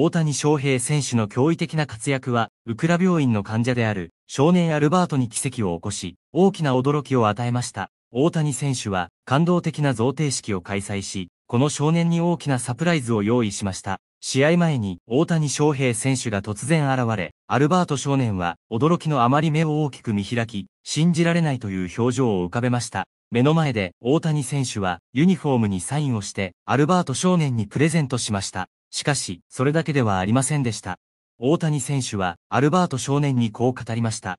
大谷翔平選手の驚異的な活躍は、ウクラ病院の患者である少年アルバートに奇跡を起こし、大きな驚きを与えました。大谷選手は感動的な贈呈式を開催し、この少年に大きなサプライズを用意しました。試合前に大谷翔平選手が突然現れ、アルバート少年は驚きのあまり目を大きく見開き、信じられないという表情を浮かべました。目の前で大谷選手はユニフォームにサインをしてアルバート少年にプレゼントしました。しかし、それだけではありませんでした。大谷選手は、アルバート少年にこう語りました。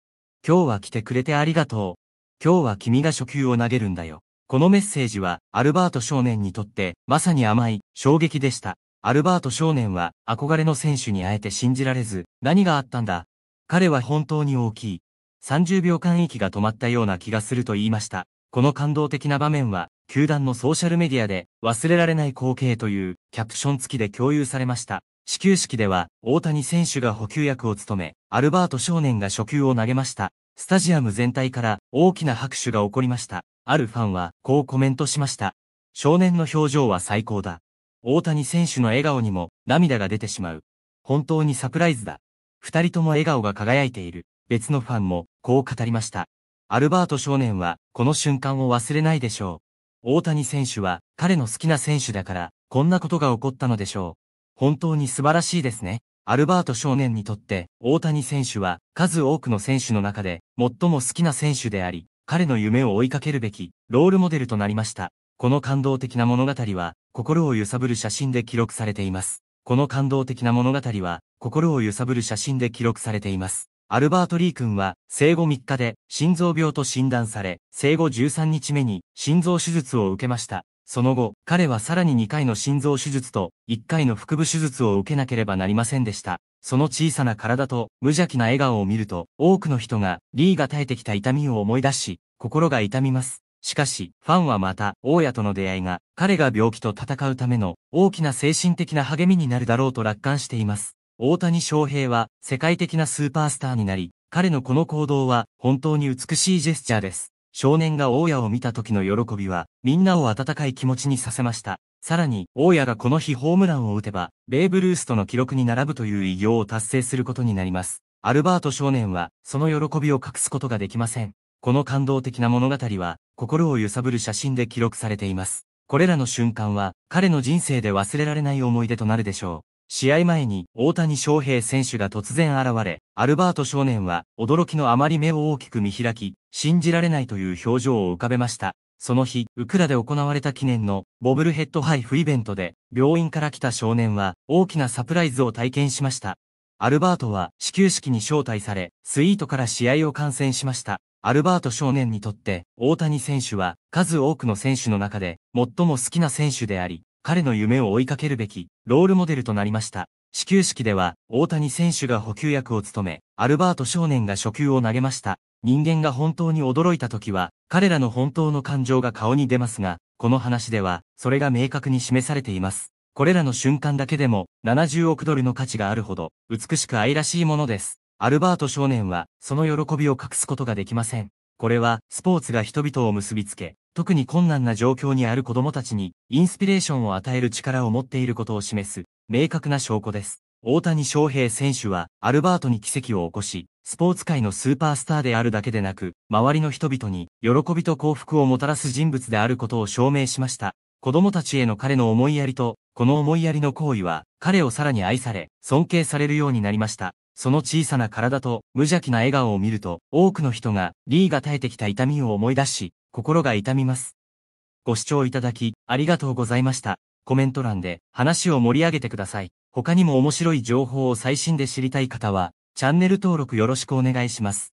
今日は来てくれてありがとう。今日は君が初球を投げるんだよ。このメッセージは、アルバート少年にとって、まさに甘い、衝撃でした。アルバート少年は、憧れの選手に会えて信じられず、何があったんだ。彼は本当に大きい。30秒間息が止まったような気がすると言いました。この感動的な場面は、球団のソーシャルメディアで忘れられない光景というキャプション付きで共有されました。始球式では大谷選手が補給役を務め、アルバート少年が初球を投げました。スタジアム全体から大きな拍手が起こりました。あるファンはこうコメントしました。少年の表情は最高だ。大谷選手の笑顔にも涙が出てしまう。本当にサプライズだ。二人とも笑顔が輝いている。別のファンもこう語りました。アルバート少年はこの瞬間を忘れないでしょう。大谷選手は彼の好きな選手だから、こんなことが起こったのでしょう。本当に素晴らしいですね。アルバート少年にとって大谷選手は数多くの選手の中で最も好きな選手であり、彼の夢を追いかけるべきロールモデルとなりました。この感動的な物語は心を揺さぶる写真で記録されています。この感動的な物語は心を揺さぶる写真で記録されています。アルバート・リー君は生後3日で心臓病と診断され、生後13日目に心臓手術を受けました。その後、彼はさらに2回の心臓手術と1回の腹部手術を受けなければなりませんでした。その小さな体と無邪気な笑顔を見ると、多くの人がリーが耐えてきた痛みを思い出し、心が痛みます。しかし、ファンはまた、大家との出会いが、彼が病気と戦うための大きな精神的な励みになるだろうと楽観しています。大谷翔平は世界的なスーパースターになり、彼のこの行動は本当に美しいジェスチャーです。少年が大家を見た時の喜びは、みんなを温かい気持ちにさせました。さらに、大家がこの日ホームランを打てば、ベーブ・ルースとの記録に並ぶという偉業を達成することになります。アルバート少年は、その喜びを隠すことができません。この感動的な物語は、心を揺さぶる写真で記録されています。これらの瞬間は、彼の人生で忘れられない思い出となるでしょう。試合前に大谷翔平選手が突然現れ、アルバート少年は驚きのあまり目を大きく見開き、信じられないという表情を浮かべました。その日、ウクラで行われた記念のボブルヘッドハイフイベントで、病院から来た少年は大きなサプライズを体験しました。アルバートは始球式に招待され、スイートから試合を観戦しました。アルバート少年にとって、大谷選手は数多くの選手の中で最も好きな選手であり、彼の夢を追いかけるべき、ロールモデルとなりました。始球式では、大谷選手が補給役を務め、アルバート少年が初球を投げました。人間が本当に驚いた時は、彼らの本当の感情が顔に出ますが、この話では、それが明確に示されています。これらの瞬間だけでも、70億ドルの価値があるほど、美しく愛らしいものです。アルバート少年は、その喜びを隠すことができません。これは、スポーツが人々を結びつけ、特に困難な状況にある子供たちにインスピレーションを与える力を持っていることを示す明確な証拠です。大谷翔平選手はアルバートに奇跡を起こし、スポーツ界のスーパースターであるだけでなく、周りの人々に喜びと幸福をもたらす人物であることを証明しました。子供たちへの彼の思いやりと、この思いやりの行為は、彼をさらに愛され、尊敬されるようになりました。その小さな体と無邪気な笑顔を見ると、多くの人が、リーが耐えてきた痛みを思い出し、心が痛みます。ご視聴いただき、ありがとうございました。コメント欄で話を盛り上げてください。他にも面白い情報を最新で知りたい方は、チャンネル登録よろしくお願いします。